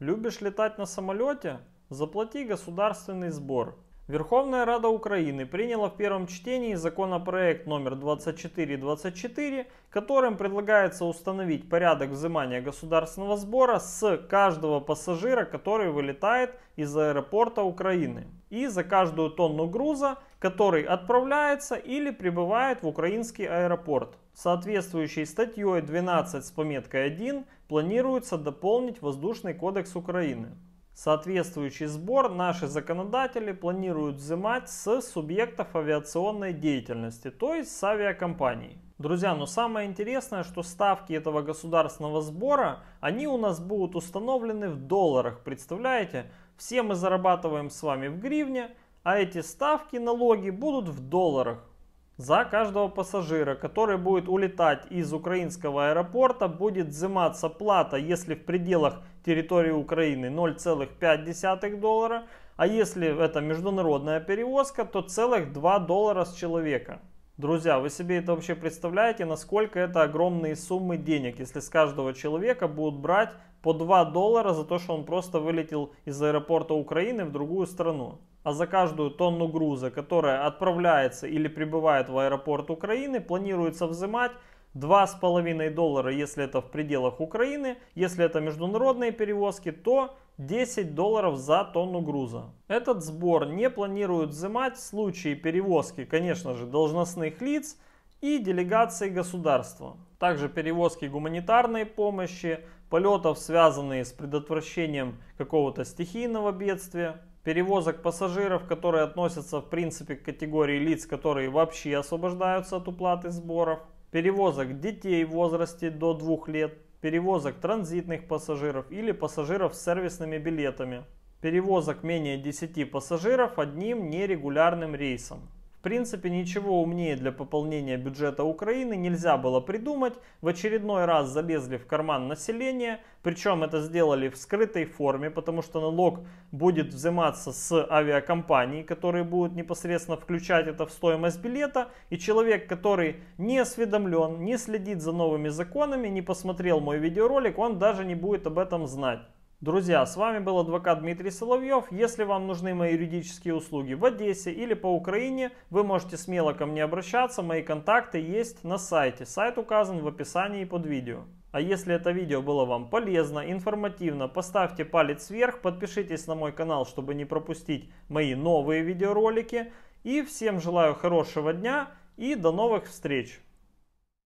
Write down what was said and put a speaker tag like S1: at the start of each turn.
S1: Любишь летать на самолете? Заплати государственный сбор Верховная Рада Украины приняла в первом чтении законопроект номер 2424, которым предлагается установить порядок взимания государственного сбора с каждого пассажира, который вылетает из аэропорта Украины и за каждую тонну груза, который отправляется или прибывает в украинский аэропорт. Соответствующей статьей 12 с пометкой 1 планируется дополнить Воздушный кодекс Украины. Соответствующий сбор наши законодатели планируют взимать с субъектов авиационной деятельности, то есть с авиакомпаний. Друзья, но самое интересное, что ставки этого государственного сбора, они у нас будут установлены в долларах, представляете? Все мы зарабатываем с вами в гривне, а эти ставки, налоги будут в долларах. За каждого пассажира, который будет улетать из украинского аэропорта, будет взиматься плата, если в пределах территории Украины 0,5 доллара, а если это международная перевозка, то целых 2 доллара с человека. Друзья, вы себе это вообще представляете, насколько это огромные суммы денег, если с каждого человека будут брать по 2 доллара за то, что он просто вылетел из аэропорта Украины в другую страну а за каждую тонну груза, которая отправляется или прибывает в аэропорт Украины, планируется взимать 2,5 доллара, если это в пределах Украины, если это международные перевозки, то 10 долларов за тонну груза. Этот сбор не планируют взимать в случае перевозки, конечно же, должностных лиц и делегаций государства. Также перевозки гуманитарной помощи, полетов, связанные с предотвращением какого-то стихийного бедствия, перевозок пассажиров, которые относятся в принципе к категории лиц, которые вообще освобождаются от уплаты сборов, перевозок детей в возрасте до 2 лет, перевозок транзитных пассажиров или пассажиров с сервисными билетами, перевозок менее 10 пассажиров одним нерегулярным рейсом. В принципе, ничего умнее для пополнения бюджета Украины нельзя было придумать. В очередной раз залезли в карман населения, причем это сделали в скрытой форме, потому что налог будет взиматься с авиакомпаний, которые будут непосредственно включать это в стоимость билета. И человек, который не осведомлен, не следит за новыми законами, не посмотрел мой видеоролик, он даже не будет об этом знать. Друзья, с вами был адвокат Дмитрий Соловьев. Если вам нужны мои юридические услуги в Одессе или по Украине, вы можете смело ко мне обращаться. Мои контакты есть на сайте. Сайт указан в описании под видео. А если это видео было вам полезно, информативно, поставьте палец вверх, подпишитесь на мой канал, чтобы не пропустить мои новые видеоролики. И всем желаю хорошего дня и до новых встреч!